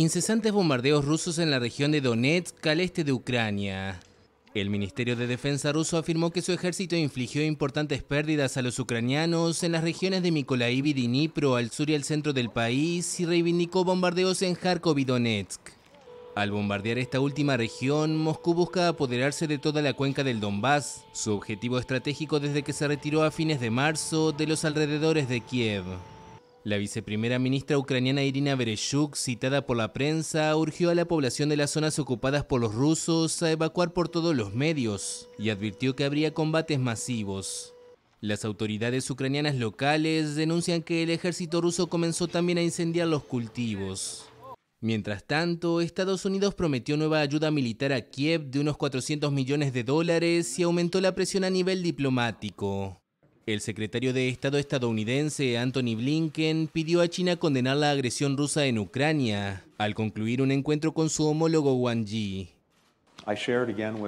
Incesantes bombardeos rusos en la región de Donetsk, al este de Ucrania. El Ministerio de Defensa ruso afirmó que su ejército infligió importantes pérdidas a los ucranianos en las regiones de Mykolaiv y Dnipro, al sur y al centro del país, y reivindicó bombardeos en Kharkov y Donetsk. Al bombardear esta última región, Moscú busca apoderarse de toda la cuenca del Donbass, su objetivo estratégico desde que se retiró a fines de marzo de los alrededores de Kiev. La viceprimera ministra ucraniana Irina Berechuk, citada por la prensa, urgió a la población de las zonas ocupadas por los rusos a evacuar por todos los medios y advirtió que habría combates masivos. Las autoridades ucranianas locales denuncian que el ejército ruso comenzó también a incendiar los cultivos. Mientras tanto, Estados Unidos prometió nueva ayuda militar a Kiev de unos 400 millones de dólares y aumentó la presión a nivel diplomático. El secretario de Estado estadounidense Anthony Blinken pidió a China condenar la agresión rusa en Ucrania al concluir un encuentro con su homólogo Wang Yi. Um,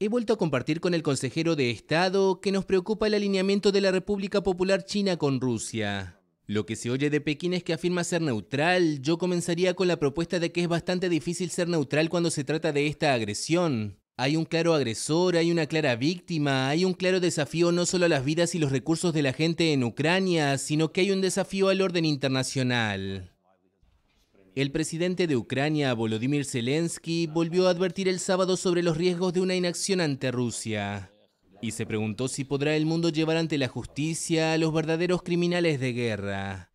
He vuelto a compartir con el consejero de Estado que nos preocupa el alineamiento de la República Popular China con Rusia. Lo que se oye de Pekín es que afirma ser neutral. Yo comenzaría con la propuesta de que es bastante difícil ser neutral cuando se trata de esta agresión. Hay un claro agresor, hay una clara víctima, hay un claro desafío no solo a las vidas y los recursos de la gente en Ucrania, sino que hay un desafío al orden internacional. El presidente de Ucrania, Volodymyr Zelensky, volvió a advertir el sábado sobre los riesgos de una inacción ante Rusia y se preguntó si podrá el mundo llevar ante la justicia a los verdaderos criminales de guerra.